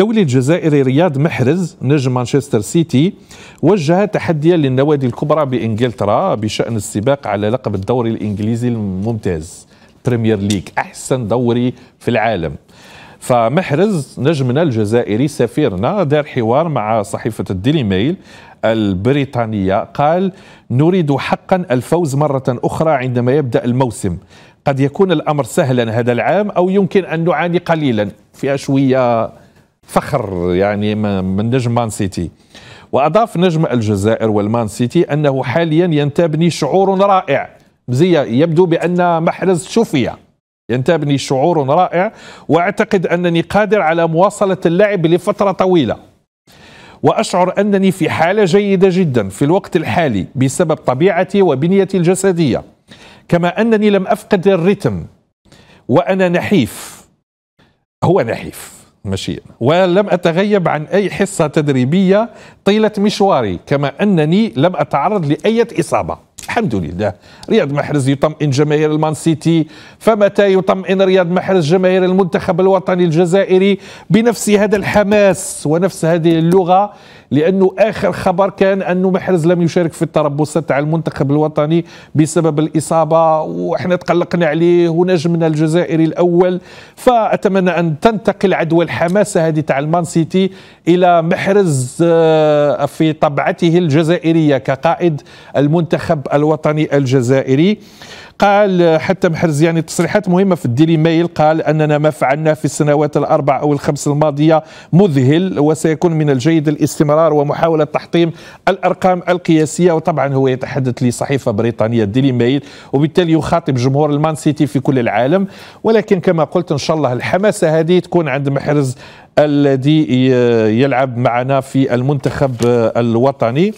الدولي الجزائري رياض محرز نجم مانشستر سيتي وجه تحديا للنوادي الكبرى بانجلترا بشان السباق على لقب الدوري الانجليزي الممتاز بريمير ليج احسن دوري في العالم فمحرز نجمنا الجزائري سفيرنا دار حوار مع صحيفه الديلي ميل البريطانيه قال نريد حقا الفوز مره اخرى عندما يبدا الموسم قد يكون الامر سهلا هذا العام او يمكن ان نعاني قليلا فيها شويه فخر يعني من نجم مان سيتي وأضاف نجم الجزائر والمان سيتي أنه حاليا ينتابني شعور رائع مزية يبدو بأن محرز شفي ينتابني شعور رائع وأعتقد أنني قادر على مواصلة اللعب لفترة طويلة وأشعر أنني في حالة جيدة جدا في الوقت الحالي بسبب طبيعتي وبنيتي الجسدية كما أنني لم أفقد الريتم وأنا نحيف هو نحيف مشيئة ولم أتغيب عن أي حصة تدريبية طيلة مشواري كما أنني لم أتعرض لأي إصابة الحمد لله رياض محرز يطمئن جماهير المان سيتي فمتى يطمئن رياض محرز جماهير المنتخب الوطني الجزائري بنفس هذا الحماس ونفس هذه اللغة لأنه آخر خبر كان انه محرز لم يشارك في التربصات على المنتخب الوطني بسبب الإصابة وإحنا تقلقنا عليه ونجمنا الجزائري الأول فأتمنى أن تنتقل عدوى الحماسة هذه تاع المان سيتي إلى محرز آه، في طبعته الجزائرية كقائد المنتخب الوطني الوطني الجزائري قال حتى محرز يعني تصريحات مهمه في الديلي ميل قال اننا ما فعلناه في السنوات الاربع او الخمس الماضيه مذهل وسيكون من الجيد الاستمرار ومحاوله تحطيم الارقام القياسيه وطبعا هو يتحدث لصحيفه بريطانيه ديلي ميل وبالتالي يخاطب جمهور المان سيتي في كل العالم ولكن كما قلت ان شاء الله الحماسه هذه تكون عند محرز الذي يلعب معنا في المنتخب الوطني